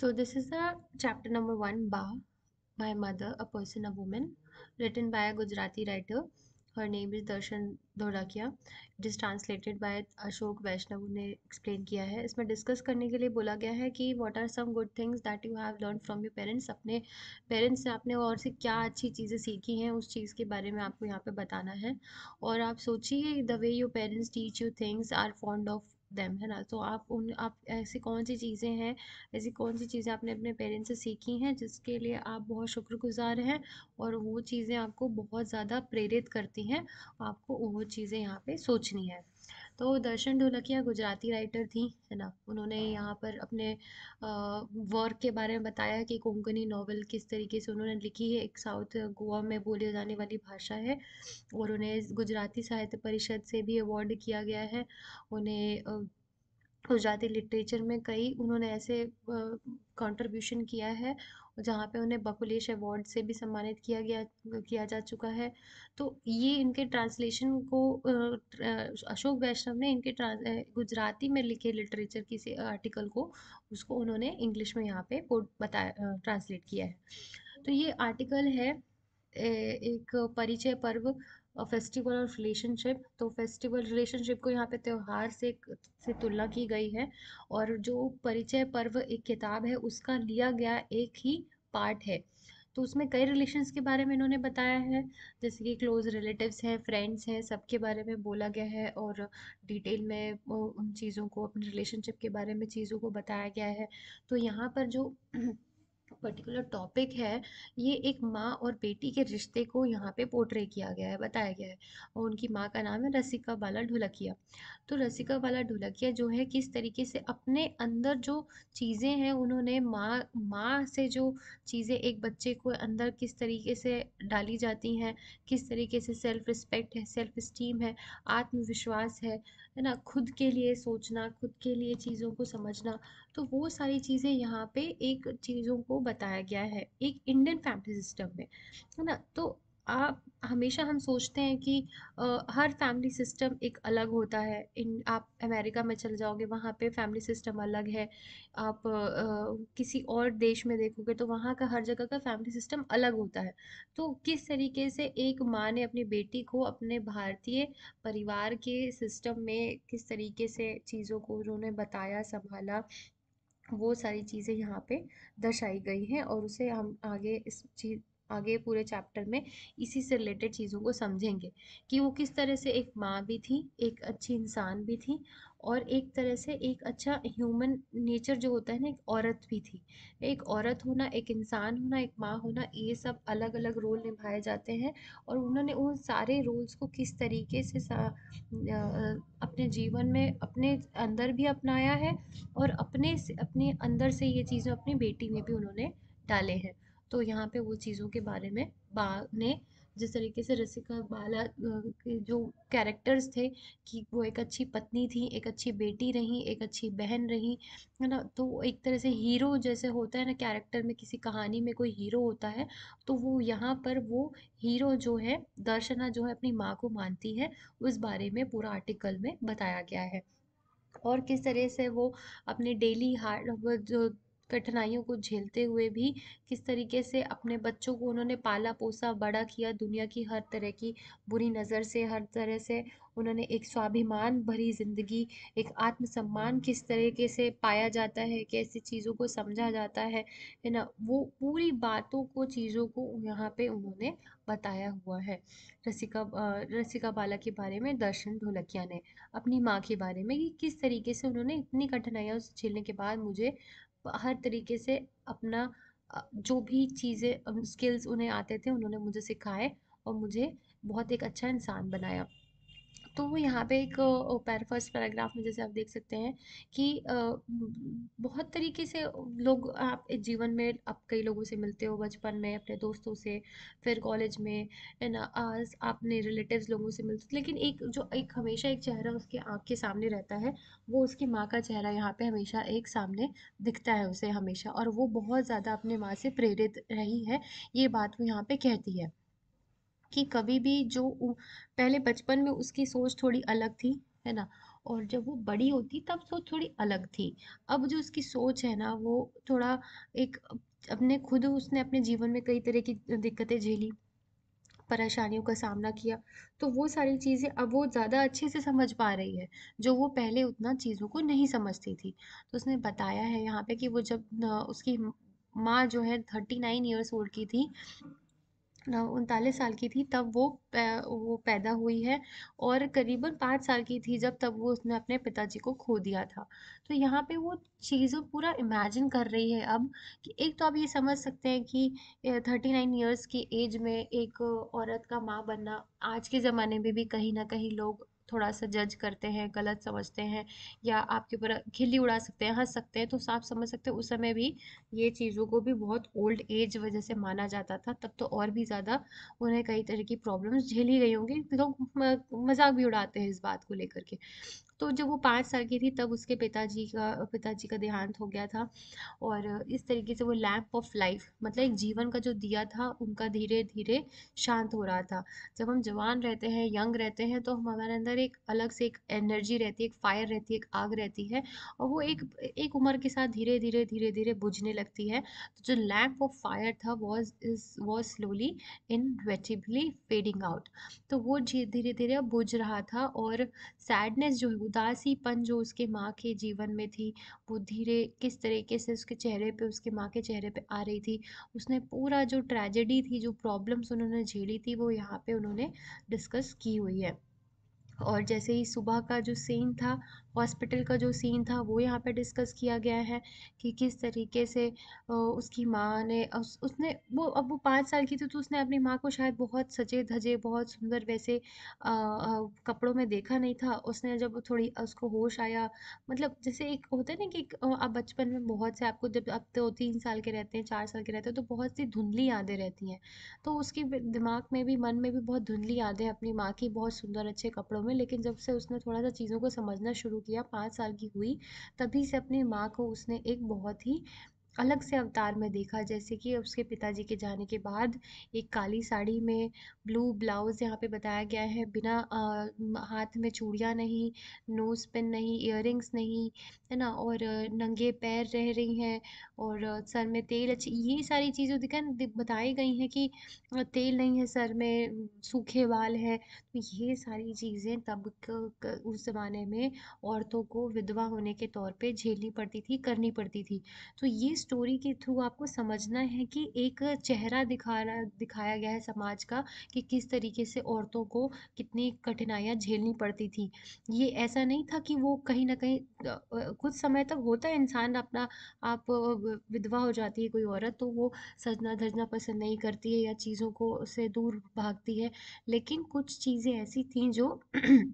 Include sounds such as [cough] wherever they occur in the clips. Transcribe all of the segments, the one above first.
So this is the chapter number one, Ba, My Mother, a Person, a Woman, written by a Gujarati writer. Her name is Darshan Dhodakia. It is translated by Ashok Vaishnav ne explain kiya hai. Isme discuss karne ke liye bola gaya hai ki what are some good things that you have learned from your parents Apne parents se आपने aur se kya achhi cheeze seekhi hain us cheez ke bare mein aapko yahan pe batana hai. Aur aap sochiye the way your parents teach you things are fond of them है ना तो आप उन आप ऐसी कौन सी चीज़ें हैं ऐसी कौन सी चीज़ें आपने अपने पेरेंट्स से सीखी हैं जिसके लिए आप बहुत शुक्रगुजार हैं और वो चीज़ें आपको बहुत ज़्यादा प्रेरित करती हैं आपको वो चीज़ें यहाँ पे सोचनी है तो दर्शन ढोलकिया गुजराती राइटर थी है ना उन्होंने यहाँ पर अपने वर्क के बारे में बताया कि कोंकणी नावल किस तरीके से उन्होंने लिखी है एक साउथ गोवा में बोली जाने वाली भाषा है और उन्हें गुजराती साहित्य परिषद से भी अवॉर्ड किया गया है उन्हें गुजराती लिटरेचर में कई उन्होंने ऐसे कंट्रीब्यूशन किया है जहाँ पे उन्हें बकुलेश अवार्ड से भी सम्मानित किया गया किया जा चुका है तो ये इनके ट्रांसलेशन को अशोक वैष्णव ने इनके गुजराती में लिखे लिटरेचर किसी आर्टिकल को उसको उन्होंने इंग्लिश में यहाँ पे बताया ट्रांसलेट किया है तो ये आर्टिकल है एक परिचय पर्व और फेस्टिवल और रिलेशनशिप तो फेस्टिवल रिलेशनशिप को यहाँ पे त्यौहार से से तुलना की गई है और जो परिचय पर्व एक किताब है उसका लिया गया एक ही पार्ट है तो उसमें कई रिलेशन्स के बारे में इन्होंने बताया है जैसे कि क्लोज रिलेटिव्स हैं फ्रेंड्स हैं सबके बारे में बोला गया है और डिटेल में उन चीज़ों को अपने रिलेशनशिप के बारे में चीज़ों को बताया गया है तो यहाँ पर जो पर्टिकुलर टॉपिक है ये एक माँ और बेटी के रिश्ते को यहाँ पे पोर्ट्रे किया गया है बताया गया है और उनकी माँ का नाम है रसिका बाला ढोलकिया तो रसिका बाला ढुलकिया जो है किस तरीके से अपने अंदर जो चीज़ें हैं उन्होंने माँ माँ से जो चीज़ें एक बच्चे को अंदर किस तरीके से डाली जाती हैं किस तरीके से सेल्फ रिस्पेक्ट है सेल्फ इस्टीम है आत्मविश्वास है है ना खुद के लिए सोचना खुद के लिए चीज़ों को समझना तो वो सारी चीज़ें यहाँ पे एक चीज़ों को बताया गया है एक इंडियन फैमिली सिस्टम में है ना तो आप हमेशा हम सोचते हैं कि आ, हर फैमिली सिस्टम एक अलग होता है इन आप अमेरिका में चल जाओगे वहाँ पे फैमिली सिस्टम अलग है आप आ, किसी और देश में देखोगे तो वहाँ का हर जगह का फैमिली सिस्टम अलग होता है तो किस तरीके से एक माँ ने अपनी बेटी को अपने भारतीय परिवार के सिस्टम में किस तरीके से चीज़ों को उन्होंने बताया संभाला वो सारी चीज़ें यहाँ पे दर्शाई गई हैं और उसे हम आगे इस चीज आगे पूरे चैप्टर में इसी से रिलेटेड चीज़ों को समझेंगे कि वो किस तरह से एक माँ भी थी एक अच्छी इंसान भी थी और एक तरह से एक अच्छा ह्यूमन नेचर जो होता है ना एक औरत भी थी एक औरत होना एक इंसान होना एक माँ होना ये सब अलग अलग रोल निभाए जाते हैं और उन्होंने उन सारे रोल्स को किस तरीके से अपने जीवन में अपने अंदर भी अपनाया है और अपने अपने अंदर से ये चीज़ें अपनी बेटी में भी उन्होंने डाले हैं तो यहाँ पे वो चीज़ों के बारे में बा ने जिस तरीके से रसिका बाला के जो कैरेक्टर्स थे कि वो एक अच्छी पत्नी थी एक अच्छी बेटी रही एक अच्छी बहन रही है ना तो एक तरह से हीरो जैसे होता है ना कैरेक्टर में किसी कहानी में कोई हीरो होता है तो वो यहाँ पर वो हीरो जो है दर्शना जो है अपनी माँ को मानती है उस बारे में पूरा आर्टिकल में बताया गया है और किस तरह से वो अपने डेली हार्ड जो कठिनाइयों को झेलते हुए भी किस तरीके से अपने बच्चों को उन्होंने पाला पोसा बड़ा किया दुनिया की हर तरह की बुरी नज़र से हर तरह से उन्होंने एक स्वाभिमान भरी ज़िंदगी एक आत्मसम्मान किस तरीके से पाया जाता है कैसी चीज़ों को समझा जाता है है ना वो पूरी बातों को चीज़ों को यहाँ पे उन्होंने बताया हुआ है रसिका रसिका बाला के बारे में दर्शन ढोलकिया ने अपनी माँ के बारे में कि किस तरीके से उन्होंने इतनी कठिनाइयों से झेलने के बाद मुझे हर तरीके से अपना जो भी चीज़ें स्किल्स उन्हें आते थे उन्होंने मुझे सिखाए और मुझे बहुत एक अच्छा इंसान बनाया तो वो यहाँ पे एक पैर फर्स्ट पैराग्राफ में जैसे आप देख सकते हैं कि बहुत तरीके से लोग आप जीवन में आप कई लोगों से मिलते हो बचपन में अपने दोस्तों से फिर कॉलेज में ना आपने रिलेटिव्स लोगों से मिलते लेकिन एक जो एक हमेशा एक चेहरा उसके आँख के सामने रहता है वो उसकी माँ का चेहरा यहाँ पर हमेशा एक सामने दिखता है उसे हमेशा और वो बहुत ज़्यादा अपने माँ से प्रेरित रही है ये बात वो यहाँ पर कहती है कि कभी भी जो पहले बचपन में उसकी सोच थोड़ी अलग थी है ना और जब वो बड़ी होती तब सोच थोड़ी अलग थी अब जो उसकी सोच है ना वो थोड़ा एक अपने खुद उसने अपने जीवन में कई तरह की दिक्कतें झेली परेशानियों का सामना किया तो वो सारी चीज़ें अब वो ज़्यादा अच्छे से समझ पा रही है जो वो पहले उतना चीज़ों को नहीं समझती थी तो उसने बताया है यहाँ पे कि वो जब उसकी माँ जो है थर्टी नाइन ईयर्स ओल्ड की थी उनतालीस साल की थी तब वो वो पैदा हुई है और करीबन पाँच साल की थी जब तब वो उसने अपने पिताजी को खो दिया था तो यहाँ पे वो चीज़ों पूरा इमेजिन कर रही है अब कि एक तो आप ये समझ सकते हैं कि थर्टी नाइन ईयर्स की एज में एक औरत का माँ बनना आज के ज़माने में भी कहीं ना कहीं लोग थोड़ा सा जज करते हैं गलत समझते हैं या आपके ऊपर खिल्ली उड़ा सकते हैं हंस सकते हैं तो साफ समझ सकते हैं उस समय भी ये चीज़ों को भी बहुत ओल्ड एज वजह से माना जाता था तब तो और भी ज़्यादा उन्हें कई तरह की प्रॉब्लम्स झेली गई होंगी तो मजाक भी उड़ाते हैं इस बात को लेकर के तो जब वो पाँच साल की थी तब उसके पिताजी का पिताजी का देहांत हो गया था और इस तरीके से वो लैम्प ऑफ लाइफ मतलब एक जीवन का जो दिया था उनका धीरे धीरे शांत हो रहा था जब हम जवान रहते हैं यंग रहते हैं तो हमारे अंदर एक अलग से एक एनर्जी रहती है एक फायर रहती है एक आग रहती है और वो एक एक उम्र के साथ धीरे धीरे धीरे धीरे बुझने लगती है तो जो लैम्प ऑफ फायर था was is was slowly inevitably fading out तो वो धीरे धीरे अब बुझ रहा था और सैडनेस जो है वो उदासीपन जो उसके माँ के जीवन में थी वो धीरे किस तरीके से उसके चेहरे पे उसके माँ के चेहरे पे आ रही थी उसने पूरा जो ट्रेजेडी थी जो प्रॉब्लम्स उन्होंने झेली थी वो यहाँ पे उन्होंने डिस्कस की हुई है और जैसे ही सुबह का जो सीन था हॉस्पिटल का जो सीन था वो यहाँ पे डिस्कस किया गया है कि किस तरीके से उसकी माँ ने उस उसने वो अब वो पाँच साल की थी तो उसने अपनी माँ को शायद बहुत सजे धजे बहुत सुंदर वैसे आ, आ, कपड़ों में देखा नहीं था उसने जब थोड़ी उसको होश आया मतलब जैसे एक होता है ना कि आप बचपन में बहुत से आपको जब अब तो तीन साल के रहते हैं चार साल के रहते हैं तो बहुत सी धुंधली यादें रहती हैं तो उसकी दिमाग में भी मन में भी बहुत धुंधली यादें अपनी माँ की बहुत सुंदर अच्छे कपड़ों में लेकिन जब से उसने थोड़ा सा चीज़ों को समझना शुरू शुरू किया पाँच साल की हुई तभी से अपनी माँ को उसने एक बहुत ही अलग से अवतार में देखा जैसे कि उसके पिताजी के जाने के बाद एक काली साड़ी में ब्लू ब्लाउज यहाँ पे बताया गया है बिना आ, हाथ में चूड़ियाँ नहीं नोज पिन नहीं इयर नहीं है ना और नंगे पैर रह रही हैं और सर में तेल अच्छी ये सारी चीज़ें दिखा बताई गई हैं कि तेल नहीं है सर में सूखे बाल हैं तो ये सारी चीज़ें तब क, उस ज़माने में औरतों को विधवा होने के तौर पर झेलनी पड़ती थी करनी पड़ती थी तो ये स्टोरी के थ्रू आपको समझना है कि एक चेहरा दिखा दिखाया गया है समाज का कि किस तरीके से औरतों को कितनी कठिनाइयाँ झेलनी पड़ती थी ये ऐसा नहीं था कि वो कहीं ना कहीं कुछ समय तक होता है इंसान अपना आप विधवा हो जाती है कोई औरत तो वो सजना धजना पसंद नहीं करती है या चीज़ों को से दूर भागती है लेकिन कुछ चीज़ें ऐसी थी जो [clears throat]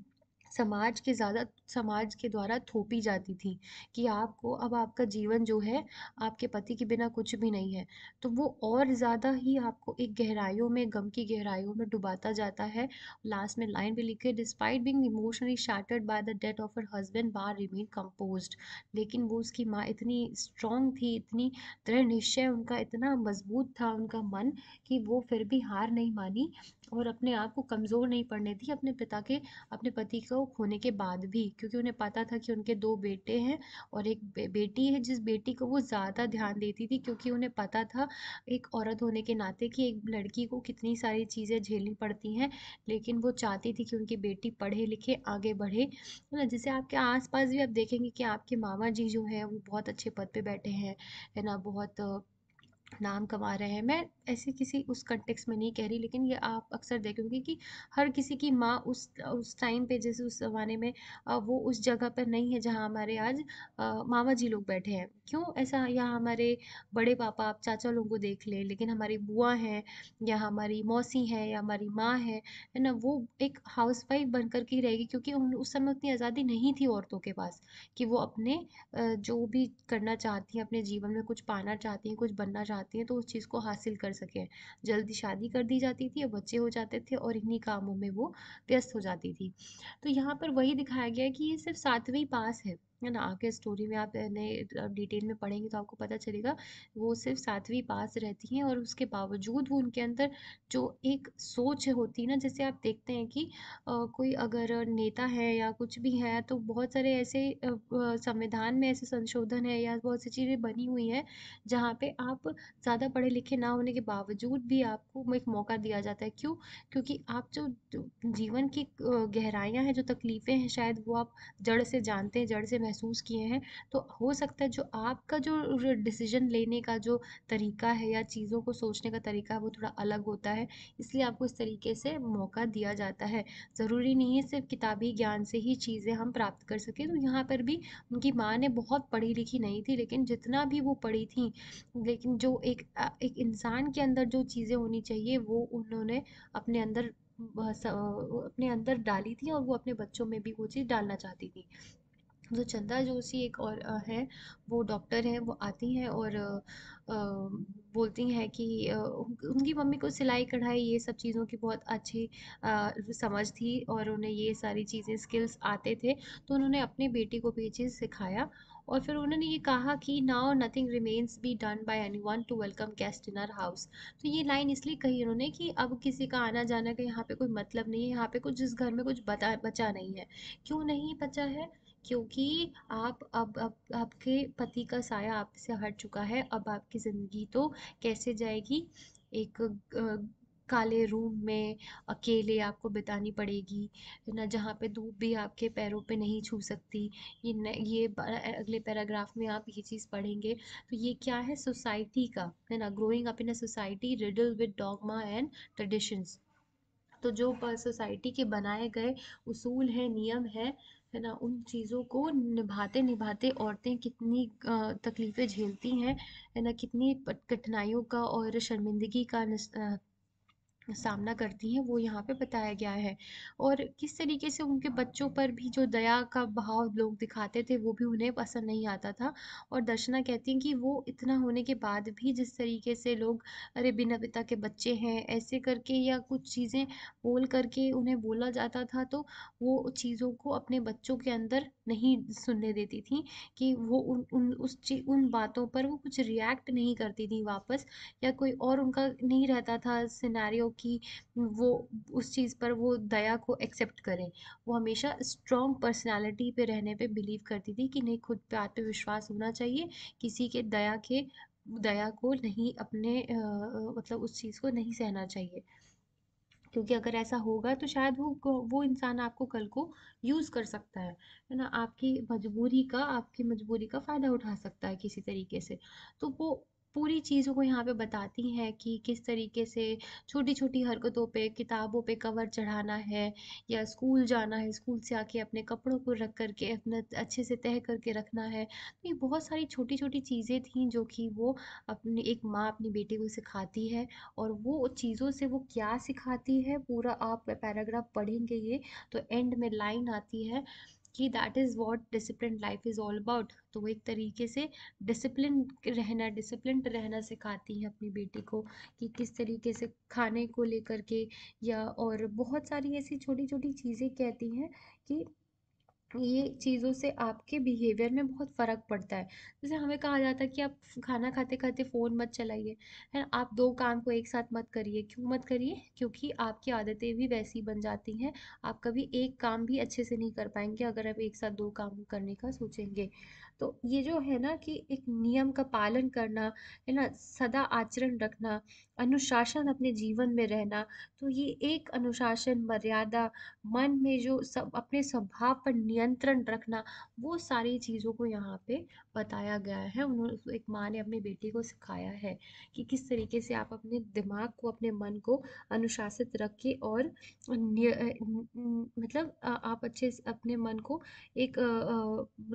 समाज के ज़्यादा समाज के द्वारा थोपी जाती थी कि आपको अब आपका जीवन जो है आपके पति के बिना कुछ भी नहीं है तो वो और ज़्यादा ही आपको एक गहराइयों में गम की गहराइयों में डुबाता जाता है लास्ट में लाइन भी लिखे despite being emotionally shattered by the death of her husband bar remain composed लेकिन वो उसकी माँ इतनी स्ट्रॉन्ग थी इतनी दृढ़ निश्चय उनका इतना मजबूत था उनका मन कि वो फिर भी हार नहीं मानी और अपने आप को कमज़ोर नहीं पड़ने दी अपने पिता के अपने पति को होने के बाद भी क्योंकि उन्हें पता था कि उनके दो बेटे हैं और एक बे बेटी है जिस बेटी को वो ज़्यादा ध्यान देती थी क्योंकि उन्हें पता था एक औरत होने के नाते कि एक लड़की को कितनी सारी चीज़ें झेलनी पड़ती हैं लेकिन वो चाहती थी कि उनकी बेटी पढ़े लिखे आगे बढ़े है ना जैसे आपके आसपास भी आप देखेंगे कि आपके मामा जी जो हैं वो बहुत अच्छे पद पर बैठे हैं है ना बहुत नाम कमा रहे हैं मैं ऐसे किसी उस कंटेक्स में नहीं कह रही लेकिन ये आप अक्सर देखोगे कि हर किसी की माँ उस उस टाइम पे जैसे उस ज़माने में वो उस जगह पर नहीं है जहाँ हमारे आज मामा जी लोग बैठे हैं क्यों ऐसा या हमारे बड़े पापा आप चाचा लोगों को देख ले लेकिन हमारी बुआ हैं या हमारी मौसी हैं या हमारी माँ है है ना वो एक हाउस वाइफ बन कर ही रहेगी क्योंकि उन उस समय उतनी आज़ादी नहीं थी औरतों के पास कि वो अपने जो भी करना चाहती हैं अपने जीवन में कुछ पाना चाहती हैं कुछ बनना चाहती चाहती हैं तो उस चीज़ को हासिल कर सकें जल्दी शादी कर दी जाती थी और बच्चे हो जाते थे और इन्हीं कामों में वो व्यस्त हो जाती थी तो यहाँ पर वही दिखाया गया है कि ये सिर्फ सातवीं पास है है ना आगे स्टोरी में आप नए डिटेल में पढ़ेंगे तो आपको पता चलेगा वो सिर्फ सातवीं पास रहती हैं और उसके बावजूद वो उनके अंदर जो एक सोच होती है ना जैसे आप देखते हैं कि आ, कोई अगर नेता है या कुछ भी है तो बहुत सारे ऐसे संविधान में ऐसे संशोधन है या बहुत सी चीज़ें बनी हुई हैं जहाँ पे आप ज़्यादा पढ़े लिखे ना होने के बावजूद भी आपको एक मौका दिया जाता है क्यों क्योंकि आप जो जीवन की गहराइयाँ हैं जो तकलीफ़ें हैं शायद वो आप जड़ से जानते हैं जड़ से महसूस किए हैं तो हो सकता है जो आपका जो डिसीजन लेने का जो तरीका है या चीज़ों को सोचने का तरीका है वो थोड़ा अलग होता है इसलिए आपको इस तरीके से मौका दिया जाता है ज़रूरी नहीं है सिर्फ किताबी ज्ञान से ही चीज़ें हम प्राप्त कर सकें तो यहाँ पर भी उनकी माँ ने बहुत पढ़ी लिखी नहीं थी लेकिन जितना भी वो पढ़ी थी लेकिन जो एक एक इंसान के अंदर जो चीज़ें होनी चाहिए वो उन्होंने अपने अंदर अपने अंदर डाली थी और वो अपने बच्चों में भी वो चीज़ डालना चाहती थी जो चंदा जोशी एक और है वो डॉक्टर हैं वो आती हैं और बोलती हैं कि उनकी मम्मी को सिलाई कढ़ाई ये सब चीज़ों की बहुत अच्छी समझ थी और उन्हें ये सारी चीज़ें स्किल्स आते थे तो उन्होंने अपनी बेटी को भी ये चीज़ सिखाया और फिर उन्होंने ये कहा कि now nothing remains be done by anyone to welcome guest in our house तो ये लाइन इसलिए कही उन्होंने कि अब किसी का आना जाना का यहाँ पे कोई मतलब नहीं है यहाँ पे कुछ जिस घर में कुछ बता बचा नहीं है क्यों नहीं बचा है क्योंकि आप अब अब आपके पति का साया आपसे हट चुका है अब आपकी ज़िंदगी तो कैसे जाएगी एक काले रूम में अकेले आपको बितानी पड़ेगी ना जहाँ पे धूप भी आपके पैरों पे नहीं छू सकती ये न, ये अगले पैराग्राफ में आप ये चीज़ पढ़ेंगे तो ये क्या है सोसाइटी का है ना growing up in a society riddle with dogma and traditions तो जो सोसाइटी के बनाए गए उसूल हैं नियम हैं है ना उन चीज़ों को निभाते निभाते औरतें कितनी तकलीफ़ें झेलती हैं है ना कितनी कठिनाइयों का और शर्मिंदगी का सामना करती हैं वो यहाँ पे बताया गया है और किस तरीके से उनके बच्चों पर भी जो दया का भाव लोग दिखाते थे वो भी उन्हें पसंद नहीं आता था और दर्शना कहती हैं कि वो इतना होने के बाद भी जिस तरीके से लोग अरे बिना पिता के बच्चे हैं ऐसे करके या कुछ चीज़ें बोल करके उन्हें बोला जाता था तो वो चीज़ों को अपने बच्चों के अंदर नहीं सुनने देती थी कि वो उन उन उस ची उन बातों पर वो कुछ रिएक्ट नहीं करती थी वापस या कोई और उनका नहीं रहता था सिनेरियो कि वो उस चीज़ पर वो दया को एक्सेप्ट करें वो हमेशा स्ट्रॉन्ग पर्सनैलिटी पे रहने पे बिलीव करती थी कि नहीं खुद पे आत्मविश्वास होना चाहिए किसी के दया के दया को नहीं अपने आ, मतलब उस चीज़ को नहीं सहना चाहिए क्योंकि अगर ऐसा होगा तो शायद वो वो इंसान आपको कल को यूज़ कर सकता है है ना आपकी मजबूरी का आपकी मजबूरी का फ़ायदा उठा सकता है किसी तरीके से तो वो पूरी चीज़ों को यहाँ पे बताती हैं कि किस तरीके से छोटी छोटी हरकतों पे किताबों पे कवर चढ़ाना है या स्कूल जाना है स्कूल से आके अपने कपड़ों को रख करके अपना अच्छे से तह करके रखना है तो ये बहुत सारी छोटी छोटी चीज़ें थी जो कि वो अपने एक माँ अपनी बेटी को सिखाती है और वो चीज़ों से वो क्या सिखाती है पूरा आप पैराग्राफ पढ़ेंगे ये तो एंड में लाइन आती है कि that is what discipline life is all about तो वो एक तरीके से डिसिप्लिन रहना डिसिप्लिन रहना सिखाती हैं अपनी बेटी को कि किस तरीके से खाने को लेकर के या और बहुत सारी ऐसी छोटी छोटी चीज़ें कहती हैं कि ये चीज़ों से आपके बिहेवियर में बहुत फ़र्क पड़ता है जैसे हमें कहा जाता है कि आप खाना खाते खाते फ़ोन मत चलाइए है ना आप दो काम को एक साथ मत करिए क्यों मत करिए क्योंकि आपकी आदतें भी वैसी बन जाती हैं आप कभी एक काम भी अच्छे से नहीं कर पाएंगे अगर आप एक साथ दो काम करने का सोचेंगे तो ये जो है ना कि एक नियम का पालन करना है ना सदा आचरण रखना अनुशासन अपने जीवन में रहना तो ये एक अनुशासन मर्यादा मन में जो सब अपने स्वभाव पर नियंत्रण रखना वो सारी चीज़ों को यहाँ पे बताया गया है उन्होंने एक माँ ने अपनी बेटी को सिखाया है कि किस तरीके से आप अपने दिमाग को अपने मन को अनुशासित रख के और मतलब आप अच्छे से अपने मन को एक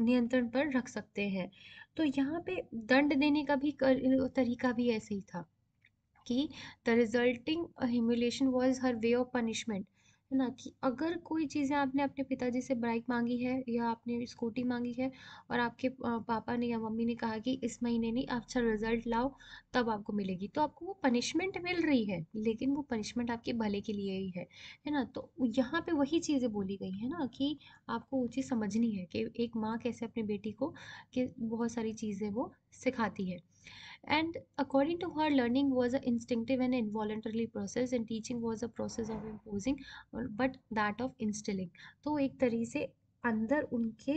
नियंत्रण पर रख सकते हैं तो यहाँ पे दंड देने का भी कर, तरीका भी ऐसे ही था कि the resulting humiliation was her way of punishment है ना कि अगर कोई चीज़ें आपने अपने पिताजी से बाइक मांगी है या आपने स्कूटी मांगी है और आपके पापा ने या मम्मी ने कहा कि इस महीने नहीं अच्छा रिजल्ट लाओ तब आपको मिलेगी तो आपको वो पनिशमेंट मिल रही है लेकिन वो पनिशमेंट आपके भले के लिए ही है है ना तो यहाँ पे वही चीज़ें बोली गई है ना कि आपको वो चीज़ समझनी है कि एक माँ कैसे अपनी बेटी को कि बहुत सारी चीज़ें वो सिखाती है And according to her, learning was a instinctive and involuntary process, and teaching was a process of imposing, but that of instilling. तो एक तरह से अंदर उनके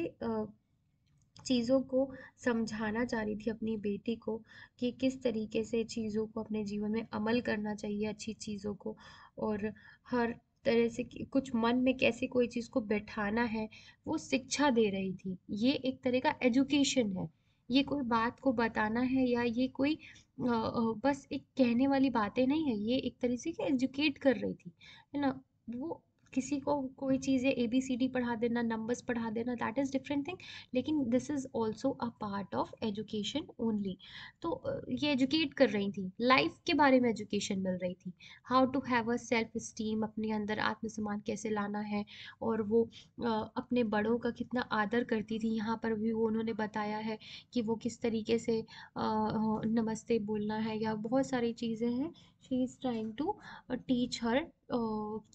चीज़ों को समझाना चाह रही थी अपनी बेटी को कि किस तरीके से चीज़ों को अपने जीवन में अमल करना चाहिए अच्छी चीज़ों को और हर तरह से कुछ मन में कैसे कोई चीज़ को बैठाना है वो शिक्षा दे रही थी ये एक तरह का एजुकेशन है ये कोई बात को बताना है या ये कोई बस एक कहने वाली बातें नहीं है ये एक तरीके से एजुकेट कर रही थी है ना वो किसी को कोई चीज़ें ए बी सी डी पढ़ा देना नंबर्स पढ़ा देना दैट इज़ डिफरेंट थिंग लेकिन this is also a part of education only तो ये एजुकेट कर रही थी लाइफ के बारे में एजुकेशन मिल रही थी how to have a self esteem अपने अंदर आत्मसम्मान कैसे लाना है और वो अपने बड़ों का कितना आदर करती थी यहाँ पर भी वो उन्होंने बताया है कि वो किस तरीके से नमस्ते बोलना है या बहुत सारी चीज़ें हैं she is trying to teach her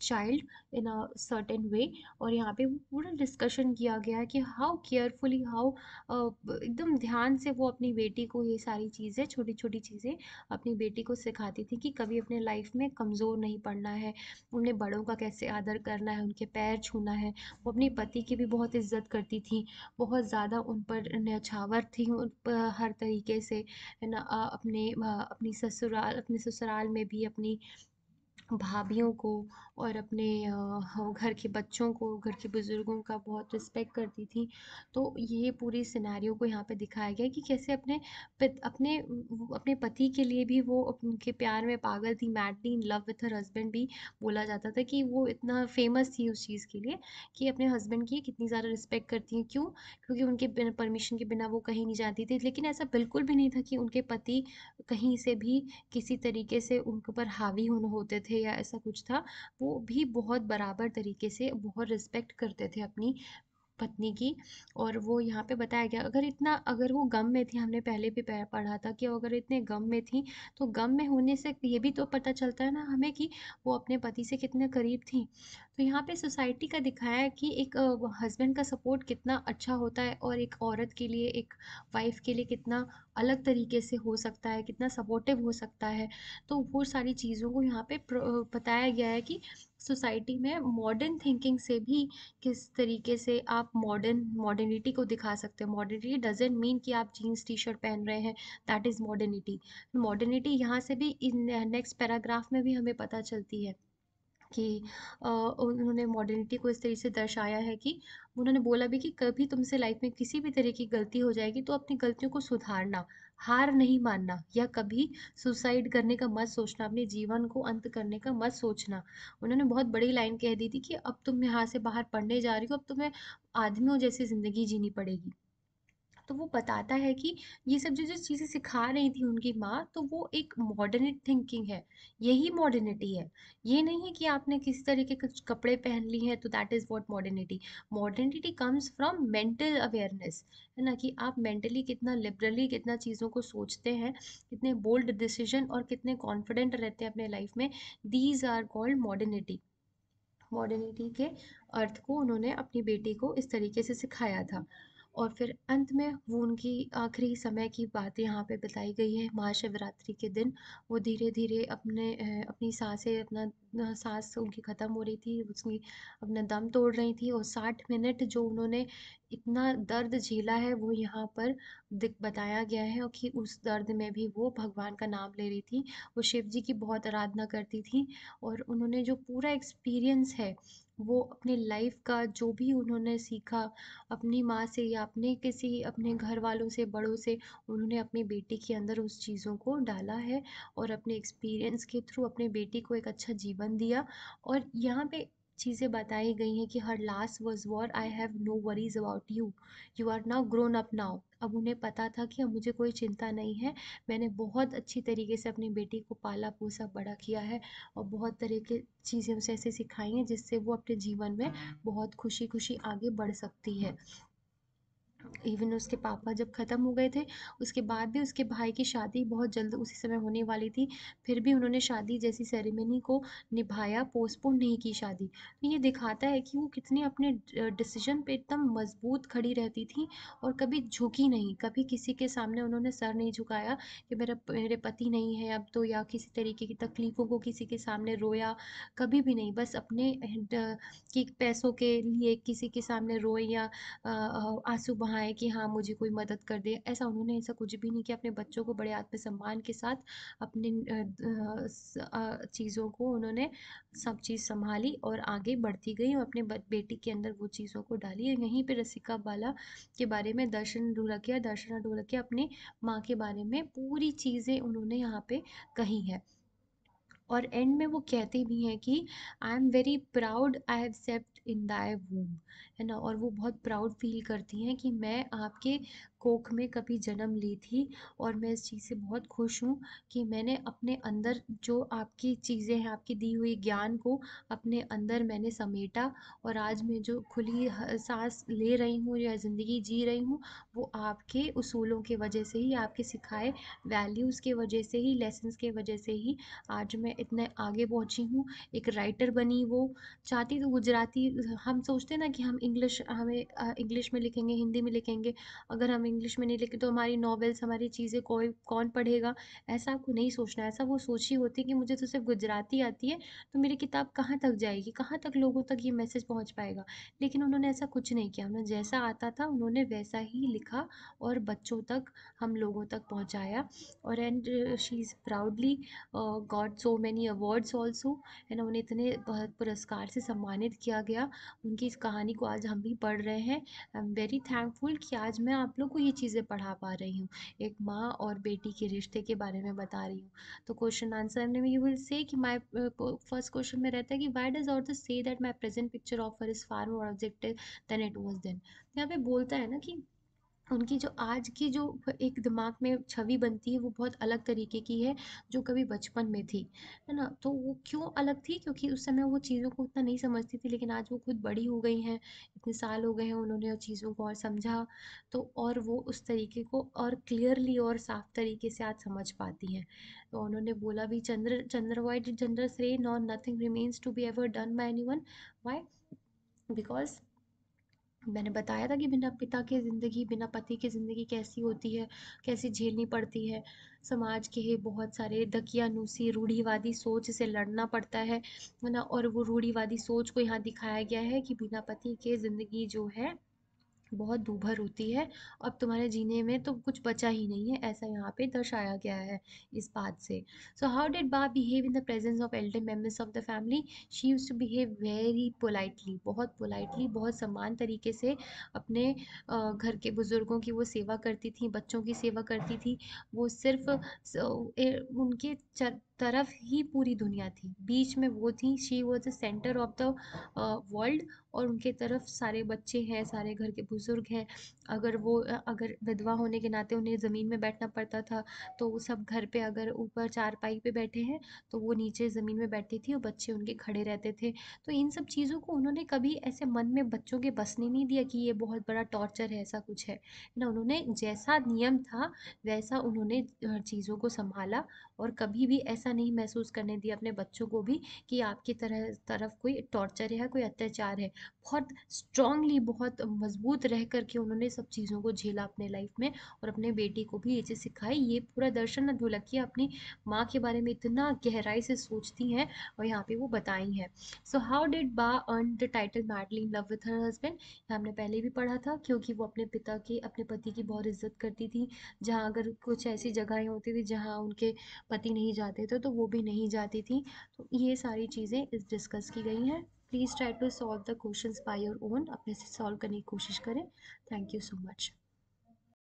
child in a certain way और यहाँ पे पूरा डिस्कशन किया गया है कि हाउ केयरफुली हाउ एकदम ध्यान से वो अपनी बेटी को ये सारी चीज़ें छोटी छोटी चीज़ें अपनी बेटी को सिखाती थी कि कभी अपने लाइफ में कमज़ोर नहीं पड़ना है उन्हें बड़ों का कैसे आदर करना है उनके पैर छूना है वो अपने पति की भी बहुत इज्जत करती थी बहुत ज़्यादा उन पर न्यछावर थी उन पर हर तरीके से है ना अपने अपनी ससुराल अपने ससुराल में भी अपनी भाभियों को और अपने घर के बच्चों को घर के बुज़ुर्गों का बहुत रिस्पेक्ट करती थी तो ये पूरी सिनेरियो को यहाँ पे दिखाया गया कि कैसे अपने अपने अपने पति के लिए भी वो उनके प्यार में पागल थी madly in love with her husband भी बोला जाता था कि वो इतना फेमस थी उस चीज़ के लिए कि अपने हस्बैंड की कितनी ज़्यादा रिस्पेक्ट करती हैं क्यों क्योंकि उनके बिना परमिशन के बिना वो कहीं नहीं जाती थी लेकिन ऐसा बिल्कुल भी नहीं था कि उनके पति कहीं से भी किसी तरीके से उनके ऊपर हावी होने होते थे या ऐसा कुछ था वो वो भी बहुत बराबर तरीके से बहुत रिस्पेक्ट करते थे अपनी पत्नी की और वो यहाँ पे बताया गया अगर इतना अगर वो गम में थी हमने पहले भी पढ़ा था कि अगर इतने गम में थी तो गम में होने से ये भी तो पता चलता है ना हमें कि वो अपने पति से कितने करीब थी तो यहाँ पे सोसाइटी का दिखाया है कि एक हस्बैंड का सपोर्ट कितना अच्छा होता है और एक औरत के लिए एक वाइफ के लिए कितना अलग तरीके से हो सकता है कितना सपोर्टिव हो सकता है तो वो सारी चीज़ों को यहाँ पे बताया गया है कि सोसाइटी में मॉडर्न थिंकिंग से भी किस तरीके से आप मॉडर्न मॉडर्निटी को दिखा सकते हो मॉडर्निटी डजेंट मीन कि आप जीन्स टी शर्ट पहन रहे हैं दैट इज़ मॉडर्निटी मॉडर्निटी यहाँ से भी इन नेक्स्ट पैराग्राफ में भी हमें पता चलती है कि उन्होंने मॉडर्निटी को इस तरीके से दर्शाया है कि उन्होंने बोला भी कि कभी तुमसे लाइफ में किसी भी तरह की गलती हो जाएगी तो अपनी गलतियों को सुधारना हार नहीं मानना या कभी सुसाइड करने का मत सोचना अपने जीवन को अंत करने का मत सोचना उन्होंने बहुत बड़ी लाइन कह दी थी कि अब तुम यहाँ से बाहर पढ़ने जा रही हो अब तुम्हें आदमियों जैसी ज़िंदगी जीनी पड़ेगी तो वो बताता है कि ये सब जो जो चीज़ें सिखा रही थी उनकी माँ तो वो एक मॉडर्न थिंकिंग है यही मॉडर्निटी है ये नहीं है कि आपने किसी तरह के कुछ कपड़े पहन लिए हैं तो that is what modernity modernity comes from mental awareness है ना कि आप मेंटली कितना लिबरली कितना चीज़ों को सोचते हैं कितने बोल्ड डिसीजन और कितने कॉन्फिडेंट रहते हैं अपने लाइफ में these are called modernity modernity के अर्थ को उन्होंने अपनी बेटी को इस तरीके से सिखाया था और फिर अंत में वो उनकी आखिरी समय की बात यहाँ पे बताई गई है महाशिवरात्रि के दिन वो धीरे धीरे अपने अपनी सांसें अपना सांस उनकी ख़त्म हो रही थी उसकी अपना दम तोड़ रही थी और साठ मिनट जो उन्होंने इतना दर्द झेला है वो यहाँ पर दिख बताया गया है कि उस दर्द में भी वो भगवान का नाम ले रही थी वो शिव जी की बहुत आराधना करती थी और उन्होंने जो पूरा एक्सपीरियंस है वो अपने लाइफ का जो भी उन्होंने सीखा अपनी माँ से या अपने किसी अपने घर वालों से बड़ों से उन्होंने अपनी बेटी के अंदर उस चीज़ों को डाला है और अपने एक्सपीरियंस के थ्रू अपने बेटी को एक अच्छा जीवन दिया और यहाँ पे चीज़ें बताई गई हैं कि her last was war I have no worries about you you are now grown up now अब उन्हें पता था कि अब मुझे कोई चिंता नहीं है मैंने बहुत अच्छी तरीके से अपनी बेटी को पाला पोसा बड़ा किया है और बहुत तरह की चीज़ें उसे ऐसे सिखाई हैं जिससे वो अपने जीवन में बहुत खुशी खुशी आगे बढ़ सकती है इवन उसके पापा जब ख़त्म हो गए थे उसके बाद भी उसके भाई की शादी बहुत जल्द उसी समय होने वाली थी फिर भी उन्होंने शादी जैसी सेरेमनी को निभाया पोस्टपोन नहीं की शादी तो ये दिखाता है कि वो कितने अपने डिसीजन पे एकदम मजबूत खड़ी रहती थी और कभी झुकी नहीं कभी किसी के सामने उन्होंने सर नहीं झुकाया कि मेरा मेरे पति नहीं है अब तो या किसी तरीके की तकलीफ़ों को किसी के सामने रोया कभी भी नहीं बस अपने कि पैसों के लिए किसी के सामने रोए या आंसू वहाँ है कि हाँ मुझे कोई मदद कर दे ऐसा उन्होंने ऐसा कुछ भी नहीं किया अपने बच्चों को बड़े आत्मसम्मान के साथ अपने चीज़ों को उन्होंने सब चीज़ संभाली और आगे बढ़ती गई और अपने बेटी के अंदर वो चीज़ों को डाली यहीं पर रसिका बाला के बारे में दर्शन ढोलकिया दर्शन ढोलकिया अपनी माँ के बारे में पूरी चीज़ें उन्होंने यहाँ पर कही हैं और एंड में वो कहती भी हैं कि I am very proud I have slept in thy womb है ना और वो बहुत प्राउड फील करती हैं कि मैं आपके कोख में कभी जन्म ली थी और मैं इस चीज़ से बहुत खुश हूँ कि मैंने अपने अंदर जो आपकी चीज़ें हैं आपकी दी हुई ज्ञान को अपने अंदर मैंने समेटा और आज मैं जो खुली सांस ले रही हूँ या ज़िंदगी जी रही हूँ वो आपके उसूलों के वजह से ही आपके सिखाए वैल्यूज़ के वजह से ही लेसन्स के वजह से ही आज मैं इतने आगे पहुँची हूँ एक राइटर बनी वो चाहती तो गुजराती हम सोचते ना कि हम इंग्लिश हमें इंग्लिश में लिखेंगे हिंदी में लिखेंगे अगर हमें इंग्लिश में नहीं लिखे तो हमारी नॉवेल्स हमारी चीज़ें कोई कौन पढ़ेगा ऐसा आपको नहीं सोचना ऐसा वो सोच ही होती कि मुझे तो सिर्फ गुजराती आती है तो मेरी किताब कहाँ तक जाएगी कहाँ तक लोगों तक ये मैसेज पहुँच पाएगा लेकिन उन्होंने ऐसा कुछ नहीं किया उन्होंने जैसा आता था उन्होंने वैसा ही लिखा और बच्चों तक हम लोगों तक पहुँचाया और and she is proudly got so many awards also and उन्हें इतने पुरस्कार से सम्मानित किया गया उनकी इस कहानी को आज हम भी पढ़ रहे हैं आई एम वेरी थैंकफुल कि आज मैं आप लोग को ये चीज़ें पढ़ा पा रही हूँ एक माँ और बेटी के रिश्ते के बारे में बता रही हूँ तो क्वेश्चन आंसर में यू विल से कि माई फर्स्ट क्वेश्चन में रहता है कि वाई डज ऑर्थ say that my present picture of her is far more objective than it was then यहाँ पे बोलता है ना कि उनकी जो आज की जो एक दिमाग में छवि बनती है वो बहुत अलग तरीके की है जो कभी बचपन में थी है ना तो वो क्यों अलग थी क्योंकि उस समय वो चीज़ों को उतना नहीं समझती थी लेकिन आज वो खुद बड़ी हो गई हैं इतने साल हो गए हैं उन्होंने चीज़ों को और समझा तो और वो उस तरीके को और क्लियरली और साफ तरीके से आज समझ पाती हैं तो उन्होंने बोला भी चंद्र चंद्रवॉइड जनरल श्रे now nothing remains to be ever done by anyone why because मैंने बताया था कि बिना पिता के ज़िंदगी बिना पति के ज़िंदगी कैसी होती है कैसी झेलनी पड़ती है समाज के बहुत सारे दकियानूसी रूढ़ीवादी सोच से लड़ना पड़ता है है ना और वो रूढ़ीवादी सोच को यहाँ दिखाया गया है कि बिना पति के ज़िंदगी जो है बहुत दूभर होती है अब तुम्हारे जीने में तो कुछ बचा ही नहीं है ऐसा यहाँ पे दर्शाया गया है इस बात से so how did Ba behave in the presence of elder members of the family she used to behave very politely बहुत पोलाइटली बहुत सम्मान तरीके से अपने घर के बुज़ुर्गों की वो सेवा करती थी बच्चों की सेवा करती थी वो सिर्फ उनके तरफ ही पूरी दुनिया थी बीच में वो थी she was the centre of the world और उनके तरफ सारे बच्चे हैं सारे घर के बुज़ुर्ग हैं अगर वो अगर विधवा होने के नाते उन्हें ज़मीन में बैठना पड़ता था तो वो सब घर पे अगर ऊपर चारपाई पे बैठे हैं तो वो नीचे ज़मीन में बैठती थी और बच्चे उनके खड़े रहते थे तो इन सब चीज़ों को उन्होंने कभी ऐसे मन में बच्चों के बसने नहीं दिया कि ये बहुत बड़ा टॉर्चर है ऐसा कुछ है ना उन्होंने जैसा नियम था वैसा उन्होंने चीज़ों को संभाला और कभी भी ऐसा ऐसा नहीं महसूस करने दिया अपने बच्चों को भी कि आपकी तरह तरफ कोई टॉर्चर है कोई अत्याचार है बहुत स्ट्रांगली बहुत मजबूत रह करके उन्होंने सब चीज़ों को झेला अपने लाइफ में और अपने बेटी को भी ये चीज़ सिखाई ये पूरा दर्शन ढोलकिया अपनी माँ के बारे में इतना गहराई से सोचती हैं और यहाँ पे वो बताई हैं so how did Ba earn the title madly in love with her husband ये हमने पहले भी पढ़ा था क्योंकि वो अपने पिता की अपने पति की बहुत इज्जत करती थी जहाँ अगर कुछ ऐसी जगहें होती थी जहाँ उनके पति नहीं जाते तो करो तो वो भी नहीं जाती थी तो ये सारी चीज़ें इस डिस्कस की गई हैं please try to solve the questions by your own अपने से सॉल्व करने की कोशिश करें थैंक यू सो मच